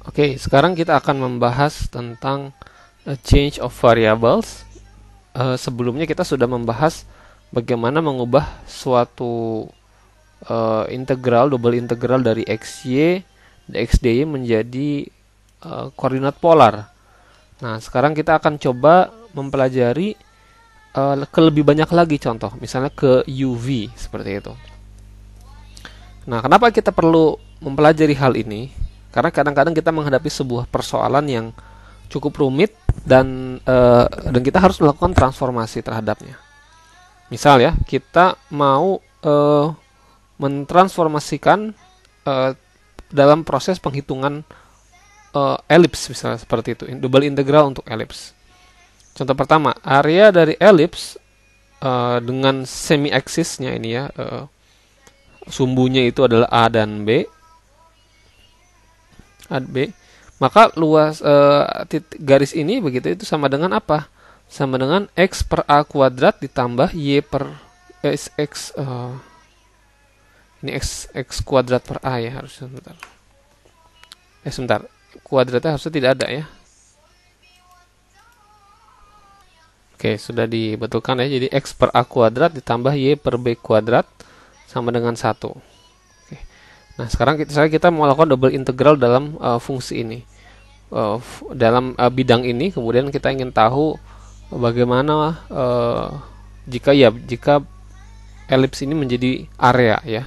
Oke, okay, sekarang kita akan membahas tentang eh, change of variables. Uh, sebelumnya kita sudah membahas bagaimana mengubah suatu uh, integral, double integral dari xy, xdy menjadi uh, koordinat polar. Nah, sekarang kita akan coba mempelajari uh, ke lebih banyak lagi contoh, misalnya ke UV seperti itu. Nah, kenapa kita perlu mempelajari hal ini? Karena kadang-kadang kita menghadapi sebuah persoalan yang cukup rumit dan uh, dan kita harus melakukan transformasi terhadapnya. Misal ya, kita mau uh, mentransformasikan uh, dalam proses penghitungan uh, elips misalnya seperti itu, double integral untuk elips. Contoh pertama, area dari elips uh, dengan semi axisnya ini ya, uh, sumbunya itu adalah A dan B ad B maka luas e, titik, garis ini begitu itu sama dengan apa sama dengan x per a kuadrat ditambah y per s x e, ini x x kuadrat per a ya harus sebentar eh sebentar kuadratnya harusnya tidak ada ya Oke, sudah dibetulkan ya. Jadi X per A kuadrat ditambah Y per B kuadrat sama dengan satu. Nah, sekarang kita, kita melakukan double integral dalam uh, fungsi ini. Uh, dalam uh, bidang ini, kemudian kita ingin tahu bagaimana uh, jika ya jika elips ini menjadi area ya.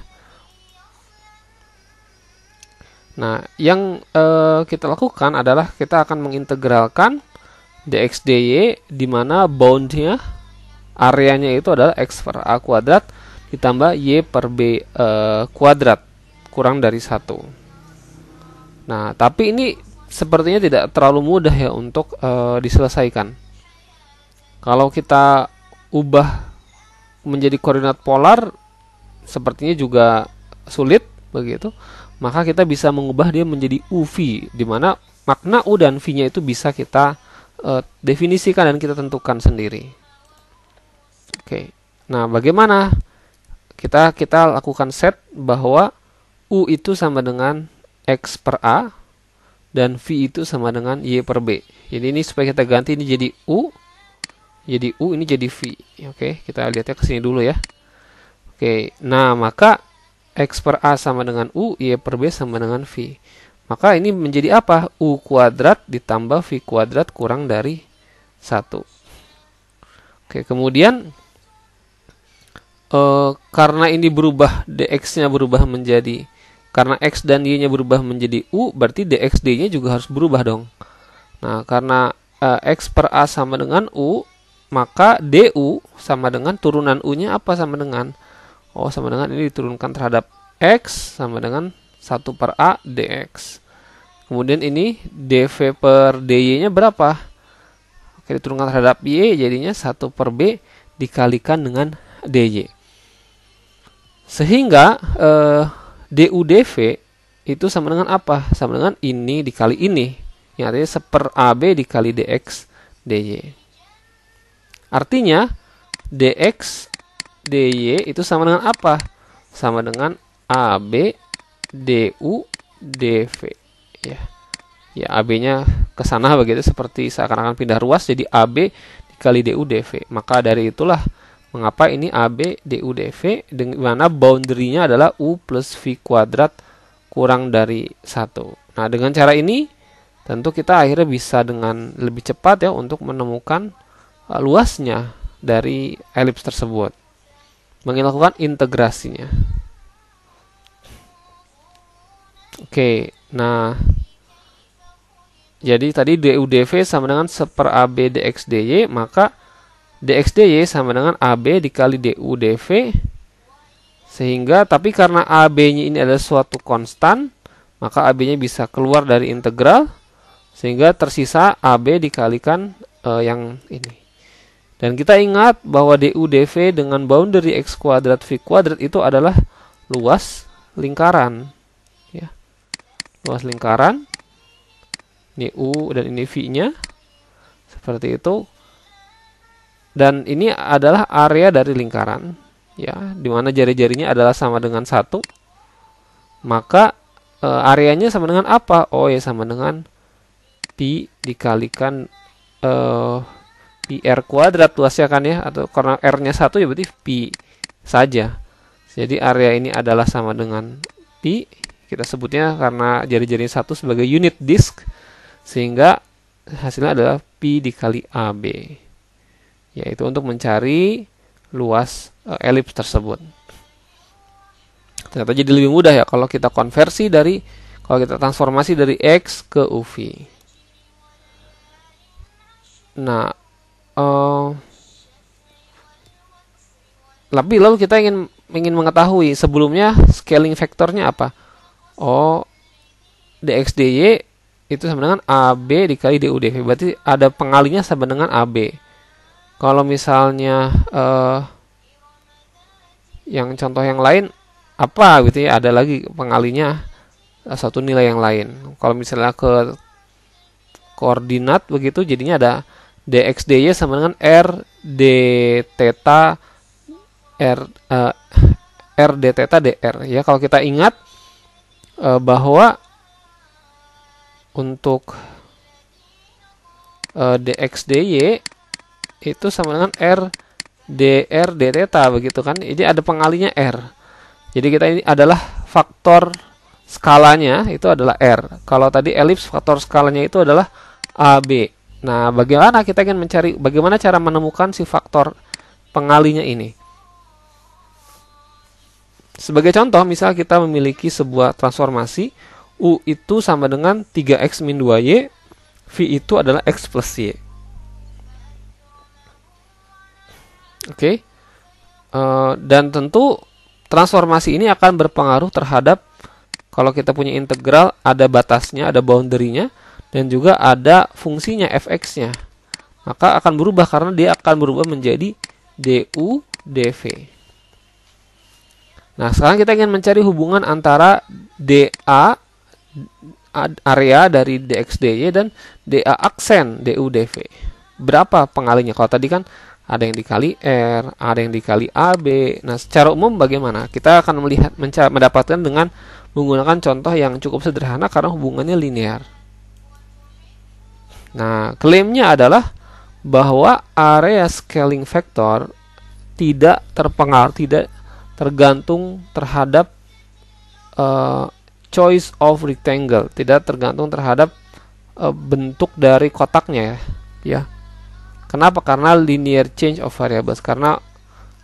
Nah, yang uh, kita lakukan adalah kita akan mengintegralkan dx dy di mana boundnya areanya itu adalah x per a kuadrat ditambah y per b uh, kuadrat kurang dari satu. Nah, tapi ini sepertinya tidak terlalu mudah ya untuk e, diselesaikan. Kalau kita ubah menjadi koordinat polar, sepertinya juga sulit begitu. Maka kita bisa mengubah dia menjadi UV, di mana makna U dan V-nya itu bisa kita e, definisikan dan kita tentukan sendiri. Oke, nah bagaimana kita kita lakukan set bahwa U itu sama dengan X per A dan V itu sama dengan Y per B. Jadi ini supaya kita ganti ini jadi U, jadi U ini jadi V. Ya, oke, kita lihatnya ke sini dulu ya. Oke, nah maka X per A sama dengan U, Y per B sama dengan V. Maka ini menjadi apa? U kuadrat ditambah V kuadrat kurang dari 1. Oke, kemudian eh, karena ini berubah, dx-nya berubah menjadi karena X dan Y-nya berubah menjadi U, berarti dx d nya juga harus berubah dong. Nah, karena uh, X per A sama dengan U, maka DU sama dengan turunan U-nya apa sama dengan? Oh, sama dengan ini diturunkan terhadap X sama dengan 1 per A DX. Kemudian ini DV per DY-nya berapa? Oke, diturunkan terhadap Y jadinya 1 per B dikalikan dengan DY. Sehingga eh, DUDV itu sama dengan apa? Sama dengan ini dikali ini. Yang artinya seper AB dikali DX DY. Artinya DX DY itu sama dengan apa? Sama dengan AB DU DV. Ya. Ya AB-nya ke sana begitu seperti seakan-akan pindah ruas jadi AB dikali DU DV. Maka dari itulah mengapa ini AB DU DV di mana boundary-nya adalah U plus V kuadrat kurang dari 1. Nah, dengan cara ini tentu kita akhirnya bisa dengan lebih cepat ya untuk menemukan uh, luasnya dari elips tersebut. Melakukan integrasinya. Oke, nah jadi tadi DUDV sama dengan 1 per AB DXDY, maka DXDY sama dengan AB dikali DU DV sehingga tapi karena AB-nya ini adalah suatu konstan maka AB-nya bisa keluar dari integral sehingga tersisa AB dikalikan uh, yang ini dan kita ingat bahwa DU DV dengan boundary X kuadrat V kuadrat itu adalah luas lingkaran ya luas lingkaran ini U dan ini V-nya seperti itu dan ini adalah area dari lingkaran ya di mana jari-jarinya adalah sama dengan satu maka e, areanya sama dengan apa oh ya sama dengan pi dikalikan e, eh, pi r kuadrat luasnya kan ya atau karena r nya satu ya berarti pi saja jadi area ini adalah sama dengan pi kita sebutnya karena jari-jari satu sebagai unit disk sehingga hasilnya adalah pi dikali ab yaitu untuk mencari luas e, elips tersebut. Ternyata jadi lebih mudah ya kalau kita konversi dari kalau kita transformasi dari x ke uv. Nah, e, lebih lalu kita ingin ingin mengetahui sebelumnya scaling faktornya apa? Oh, dx dy itu sama dengan ab dikali du dv. Berarti ada pengalinya sama dengan ab kalau misalnya uh, yang contoh yang lain apa gitu ya ada lagi pengalinya eh, satu nilai yang lain kalau misalnya ke koordinat begitu jadinya ada dx dy sama dengan r d theta r uh, r d theta dr ya kalau kita ingat uh, bahwa untuk uh, dx dy itu sama dengan R dr d theta begitu kan. Jadi ada pengalinya R. Jadi kita ini adalah faktor skalanya itu adalah R. Kalau tadi elips faktor skalanya itu adalah AB. Nah, bagaimana kita ingin mencari bagaimana cara menemukan si faktor pengalinya ini? Sebagai contoh, misal kita memiliki sebuah transformasi U itu sama dengan 3X min 2Y, V itu adalah X plus Y. Oke. Okay. Uh, eh, dan tentu transformasi ini akan berpengaruh terhadap kalau kita punya integral ada batasnya, ada boundary-nya dan juga ada fungsinya fx-nya. Maka akan berubah karena dia akan berubah menjadi du dv. Nah, sekarang kita ingin mencari hubungan antara dA area dari dx dy dan dA aksen du dv. Berapa pengalinya? Kalau tadi kan ada yang dikali R, ada yang dikali AB. Nah, secara umum bagaimana? Kita akan melihat mendapatkan dengan menggunakan contoh yang cukup sederhana karena hubungannya linear. Nah, klaimnya adalah bahwa area scaling factor tidak terpengar, tidak tergantung terhadap uh, choice of rectangle, tidak tergantung terhadap uh, bentuk dari kotaknya ya. Ya Kenapa? Karena linear change of variables. Karena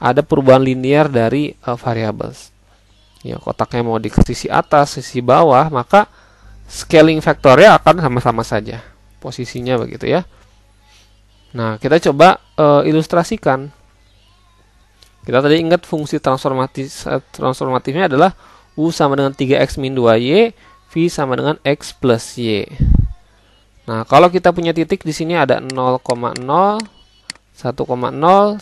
ada perubahan linear dari uh, variables. Ya, kotaknya mau di sisi atas, sisi bawah, maka scaling vektornya akan sama-sama saja. Posisinya begitu ya. Nah, kita coba uh, ilustrasikan. Kita tadi ingat fungsi transformatif eh, transformatifnya adalah U sama dengan 3X min 2Y, V sama dengan X plus Y. Nah, kalau kita punya titik di sini ada 0,0, 1,0, 1,1, 0,1.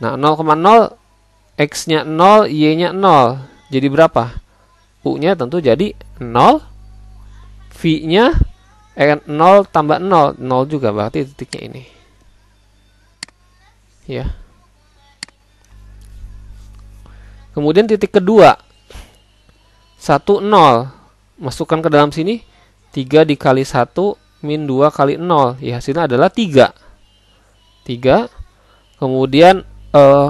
Nah, 0,0 x-nya 0, y-nya 0. Jadi berapa? U-nya tentu jadi 0. V-nya eh, 0 tambah 0, 0 juga berarti titiknya ini. Ya. Kemudian titik kedua 1 0 masukkan ke dalam sini 3 dikali 1 min 2 kali 0 ya hasilnya adalah 3 3 kemudian eh,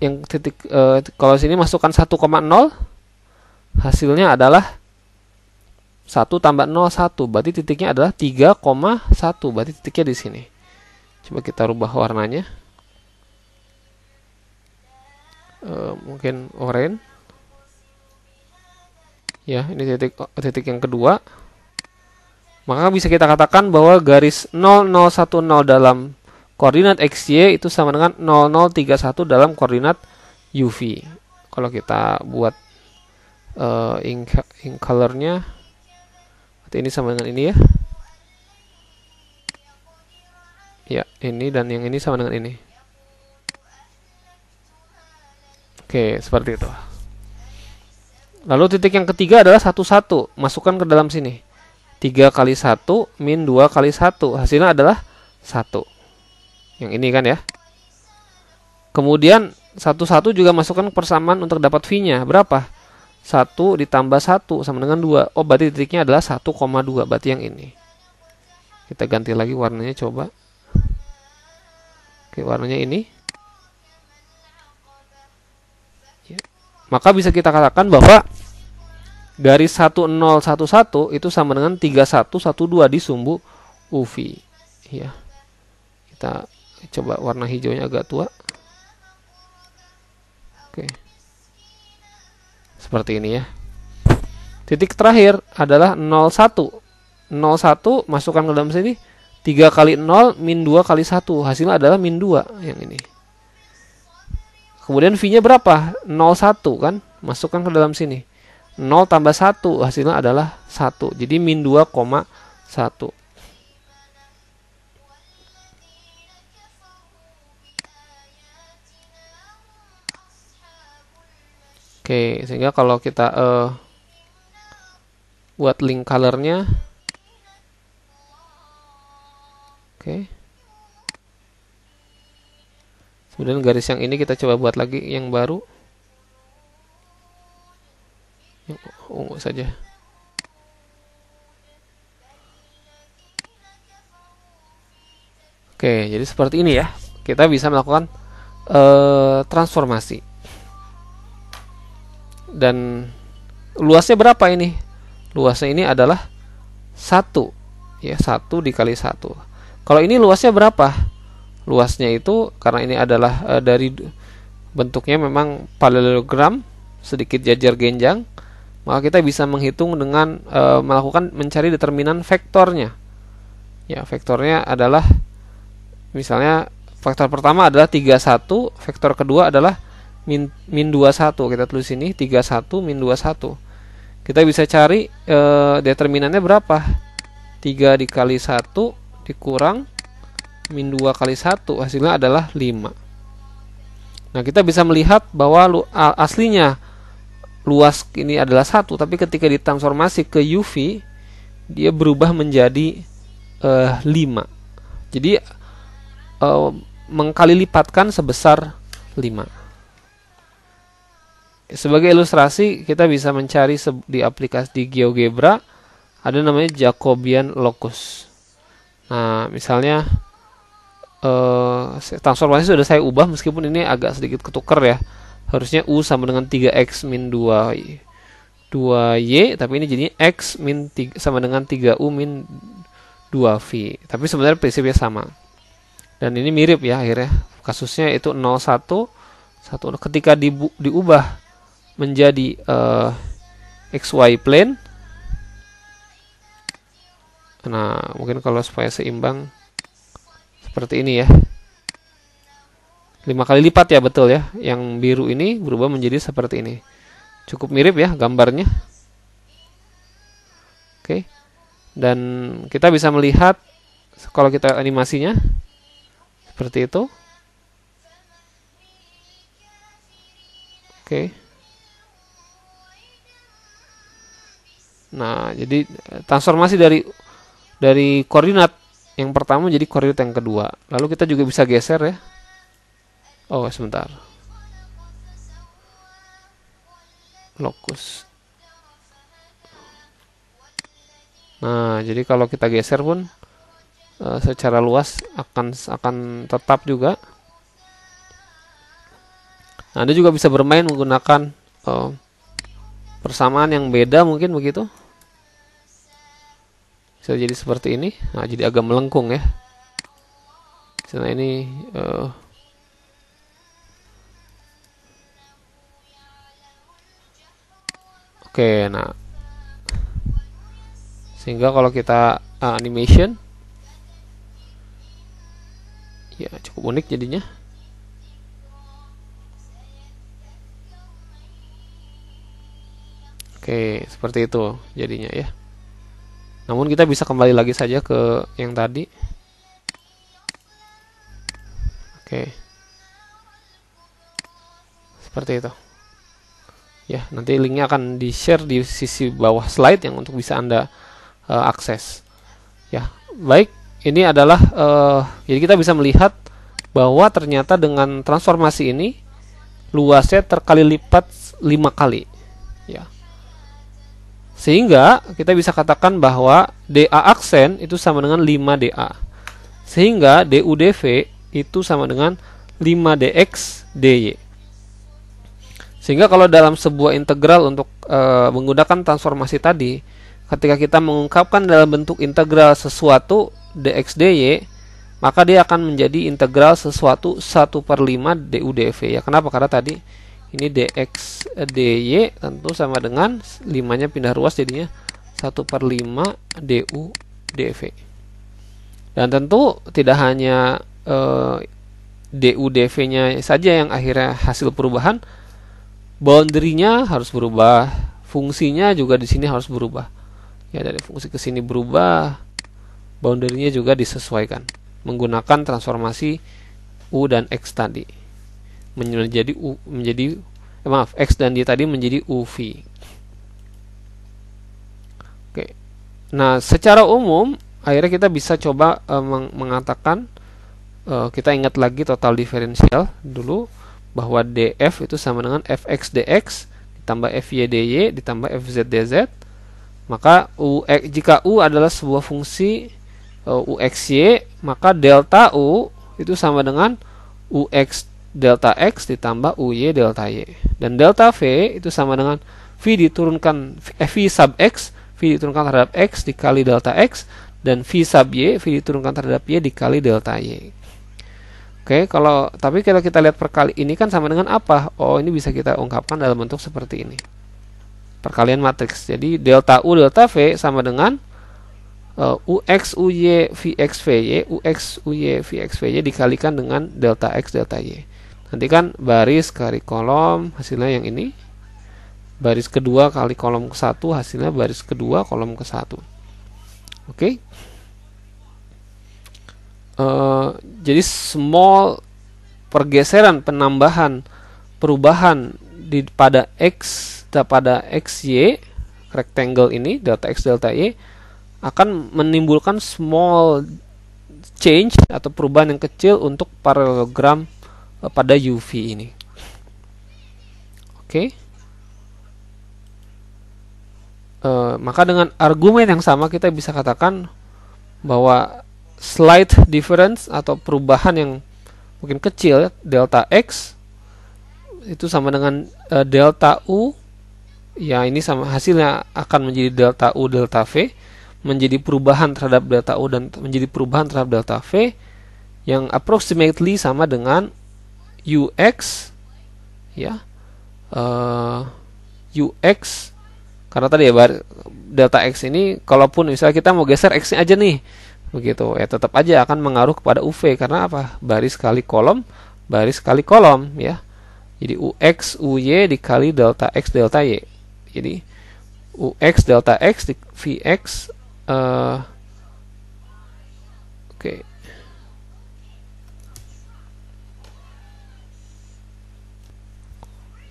yang titik eh, kalau sini masukkan 1,0 hasilnya adalah 1 tambah 0 1 berarti titiknya adalah 3,1 berarti titiknya di sini coba kita rubah warnanya eh, mungkin orange ya ini titik titik yang kedua maka bisa kita katakan bahwa garis 0010 dalam koordinat XY itu sama dengan 0031 dalam koordinat UV. Kalau kita buat uh, ink, ink colornya, ini sama dengan ini ya. Ya, ini dan yang ini sama dengan ini. Oke, seperti itu. Lalu titik yang ketiga adalah 11. Masukkan ke dalam sini. 3 kali 1 min 2 kali 1. Hasilnya adalah 1. Yang ini kan ya. Kemudian 11 juga masukkan persamaan untuk dapat V-nya. Berapa? 1 ditambah 1 sama dengan 2. Oh, berarti titiknya adalah 1,2. Berarti yang ini. Kita ganti lagi warnanya coba. Oke, warnanya ini. Ya. Maka bisa kita katakan bahwa garis 1011 itu sama dengan 3112 di sumbu UV ya kita coba warna hijaunya agak tua oke seperti ini ya titik terakhir adalah 01 01 masukkan ke dalam sini 3 kali 0 min 2 kali 1 hasilnya adalah min 2 yang ini kemudian V nya berapa 01 kan masukkan ke dalam sini 0 tambah 1 hasilnya adalah 1 jadi min 2,1 Oke, sehingga kalau kita uh, buat link colornya, oke. Kemudian garis yang ini kita coba buat lagi yang baru yang oh, ungu saja Oke, jadi seperti ini ya. Kita bisa melakukan uh, transformasi. Dan luasnya berapa ini? Luasnya ini adalah satu, ya satu dikali satu. Kalau ini luasnya berapa? Luasnya itu karena ini adalah uh, dari bentuknya memang paralelogram, sedikit jajar genjang maka kita bisa menghitung dengan e, melakukan mencari determinan vektornya. Ya, vektornya adalah misalnya vektor pertama adalah 31, vektor kedua adalah min, min 21. Kita tulis sini 31 min 21. Kita bisa cari e, determinannya berapa? 3 dikali 1 dikurang min 2 kali 1 hasilnya adalah 5. Nah, kita bisa melihat bahwa aslinya luas ini adalah satu tapi ketika ditransformasi ke UV dia berubah menjadi uh, eh, 5 jadi uh, mengkali lipatkan sebesar 5 sebagai ilustrasi kita bisa mencari di aplikasi di GeoGebra ada namanya Jacobian locus nah misalnya uh, transformasi sudah saya ubah meskipun ini agak sedikit ketuker ya harusnya U sama dengan 3X min 2 y 2Y tapi ini jadinya X min 3, sama dengan 3U min 2V tapi sebenarnya prinsipnya sama dan ini mirip ya akhirnya kasusnya itu 01 1 ketika di, diubah menjadi uh, eh, XY plane nah mungkin kalau supaya seimbang seperti ini ya lima kali lipat ya betul ya yang biru ini berubah menjadi seperti ini cukup mirip ya gambarnya oke dan kita bisa melihat kalau kita animasinya seperti itu oke nah jadi eh, transformasi dari dari koordinat yang pertama jadi koordinat yang kedua lalu kita juga bisa geser ya oh sebentar lokus. nah jadi kalau kita geser pun uh, secara luas akan akan tetap juga nah, anda juga bisa bermain menggunakan uh, persamaan yang beda mungkin begitu bisa jadi seperti ini nah jadi agak melengkung ya karena ini uh, Oke, nah sehingga kalau kita uh, animation ya cukup unik jadinya. Oke, seperti itu jadinya ya. Namun kita bisa kembali lagi saja ke yang tadi. Oke. Seperti itu ya nanti linknya akan di share di sisi bawah slide yang untuk bisa anda uh, akses ya baik ini adalah uh, jadi kita bisa melihat bahwa ternyata dengan transformasi ini luasnya terkali lipat lima kali ya sehingga kita bisa katakan bahwa DA aksen itu sama dengan 5 DA sehingga DUDV itu sama dengan 5 DX DY sehingga kalau dalam sebuah integral untuk e, menggunakan transformasi tadi, ketika kita mengungkapkan dalam bentuk integral sesuatu dx dy, maka dia akan menjadi integral sesuatu 1 per 5 du dv. Ya, kenapa? Karena tadi ini dx dy tentu sama dengan 5-nya pindah ruas jadinya 1 per 5 du dv. Dan tentu tidak hanya e, eh, du dv-nya saja yang akhirnya hasil perubahan, boundary-nya harus berubah, fungsinya juga di sini harus berubah. Ya dari fungsi ke sini berubah, boundary-nya juga disesuaikan menggunakan transformasi u dan x tadi menjadi u menjadi eh, maaf x dan y tadi menjadi uv. Oke. Nah, secara umum akhirnya kita bisa coba eh, mengatakan eh, kita ingat lagi total diferensial dulu bahwa df itu sama dengan fx dx ditambah fy dy ditambah fz dz maka u eh, jika u adalah sebuah fungsi uh, eh, uxy maka delta u itu sama dengan ux delta x ditambah uy delta y dan delta v itu sama dengan v diturunkan eh, v sub x v diturunkan terhadap x dikali delta x dan v sub y v diturunkan terhadap y dikali delta y Oke, okay, kalau tapi kalau kita lihat perkali ini kan sama dengan apa? Oh, ini bisa kita ungkapkan dalam bentuk seperti ini. Perkalian matriks. Jadi delta U delta V sama dengan uh, eh, UX UY VX VY, UX UY VX VY dikalikan dengan delta X delta Y. Nanti kan baris kali kolom hasilnya yang ini. Baris kedua kali kolom ke satu hasilnya baris kedua kolom ke satu. Oke. Okay? Eh, jadi small pergeseran penambahan perubahan di pada x pada xy rectangle ini delta x delta y akan menimbulkan small change atau perubahan yang kecil untuk paralelogram eh, pada UV ini. Oke. Okay. Uh, eh, maka dengan argumen yang sama kita bisa katakan bahwa slight difference atau perubahan yang mungkin kecil ya, delta x itu sama dengan uh, delta u ya ini sama hasilnya akan menjadi delta u delta v menjadi perubahan terhadap delta u dan menjadi perubahan terhadap delta v yang approximately sama dengan ux ya uh, eh, ux karena tadi ya delta x ini kalaupun misalnya kita mau geser x-nya aja nih begitu ya tetap aja akan mengaruh kepada UV karena apa baris kali kolom baris kali kolom ya jadi UX UY dikali delta X delta Y jadi UX delta X di VX uh, eh, oke okay.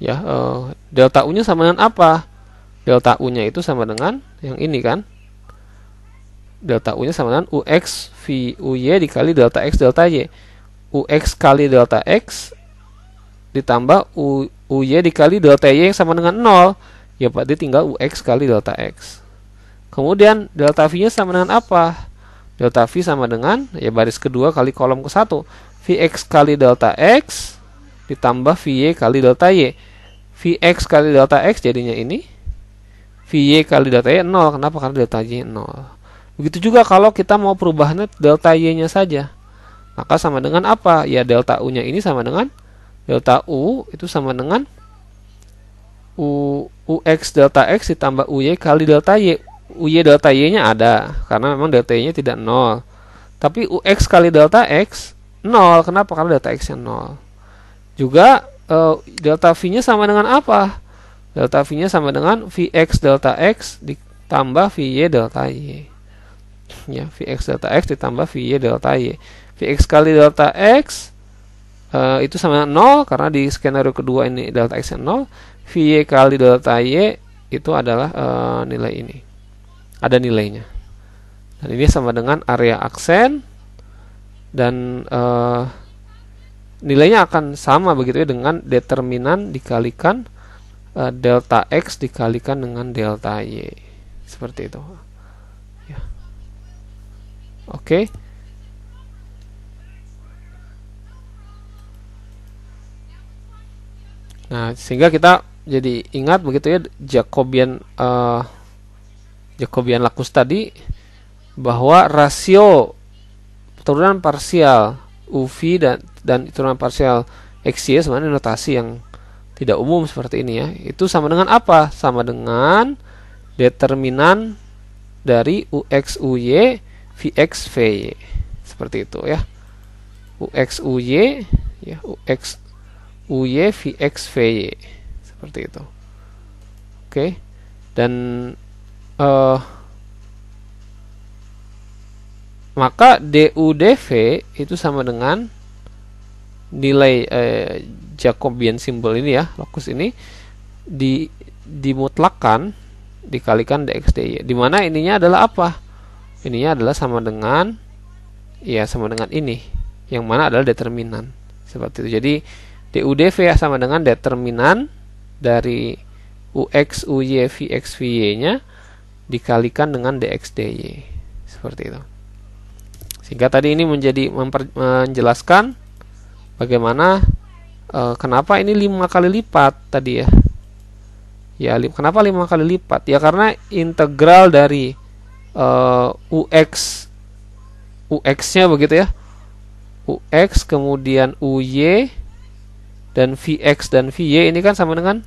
ya uh, delta U nya sama dengan apa delta U nya itu sama dengan yang ini kan delta u nya sama dengan ux v uy dikali delta x delta y ux kali delta x ditambah u uy dikali delta y yang sama dengan 0 ya berarti tinggal ux kali delta x kemudian delta v nya sama dengan apa delta v sama dengan ya baris kedua kali kolom ke satu vx kali delta x ditambah vy kali delta y vx kali delta x jadinya ini vy kali delta y 0 kenapa karena delta y 0 Begitu juga kalau kita mau perubahannya delta y-nya saja. Maka sama dengan apa? Ya delta u-nya ini sama dengan delta u itu sama dengan u x delta x ditambah u uy kali delta y. uy delta y-nya ada karena memang delta y-nya tidak nol. Tapi u x kali delta x nol Kenapa? Karena delta x-nya nol Juga uh, delta v-nya sama dengan apa? Delta v-nya sama dengan v x delta x ditambah v y delta y ya Vx delta X ditambah Vy delta Y Vx kali delta X uh, itu sama 0 karena di skenario kedua ini delta X yang 0 y kali delta Y itu adalah uh, nilai ini ada nilainya dan ini sama dengan area aksen dan uh, nilainya akan sama begitu ya dengan determinan dikalikan delta x dikalikan dengan delta y seperti itu oke okay. nah sehingga kita jadi ingat begitu ya Jacobian uh, Jacobian lakus tadi bahwa rasio turunan parsial UV dan dan turunan parsial XY sebenarnya notasi yang tidak umum seperti ini ya itu sama dengan apa sama dengan determinan dari UX UY VX VY seperti itu ya UX UY ya UX UY VX VY seperti itu oke dan uh, maka dv itu sama dengan nilai eh, Jacobian simbol ini ya lokus ini di dimutlakan dikalikan dx dy di mana ininya adalah apa ininya adalah sama dengan ya sama dengan ini yang mana adalah determinan seperti itu jadi DUDV ya sama dengan determinan dari UX UY VX VY nya dikalikan dengan DX DY seperti itu sehingga tadi ini menjadi memper, menjelaskan bagaimana e, kenapa ini lima kali lipat tadi ya ya li, kenapa lima kali lipat ya karena integral dari Eh, UX UX-nya begitu ya. UX kemudian UY dan VX dan VY ini kan sama dengan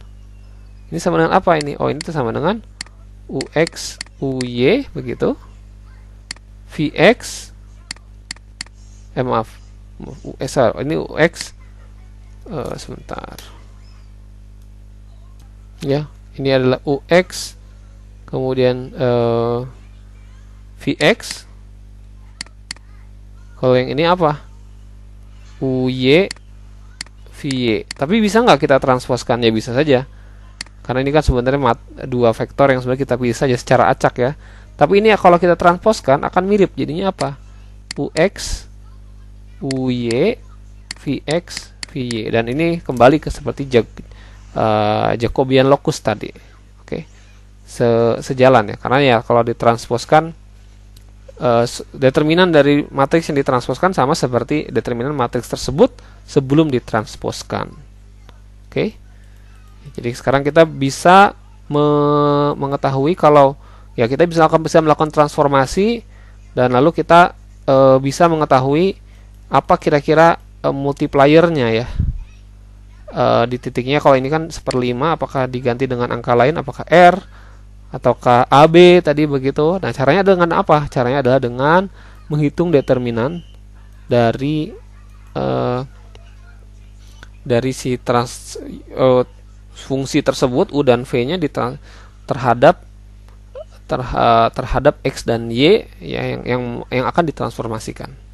ini sama dengan apa ini? Oh, ini tuh sama dengan UX UY begitu. VX eh maaf USR eh, ini UX uh, eh, sebentar ya ini adalah UX kemudian VX kalau yang ini apa UY VY tapi bisa nggak kita transposkan ya bisa saja karena ini kan sebenarnya mat, dua vektor yang sebenarnya kita pilih saja secara acak ya tapi ini ya kalau kita transposkan akan mirip jadinya apa UX UY VX VY dan ini kembali ke seperti jag, uh, eh, Jacobian locus tadi oke okay. Se, sejalan ya karena ya kalau ditransposkan Eh, determinan dari matriks yang ditransposkan sama seperti determinan matriks tersebut sebelum ditransposkan. Oke. Okay? Jadi sekarang kita bisa me mengetahui kalau ya kita bisa akan bisa melakukan transformasi dan lalu kita e, bisa mengetahui apa kira-kira e, multipliernya ya. E, di titiknya kalau ini kan seperlima apakah diganti dengan angka lain apakah R ataukah AB tadi begitu. Nah, caranya dengan apa? Caranya adalah dengan menghitung determinan dari uh, dari si trans uh, fungsi tersebut u dan v-nya terhadap terha, terhadap x dan y ya, yang yang yang akan ditransformasikan.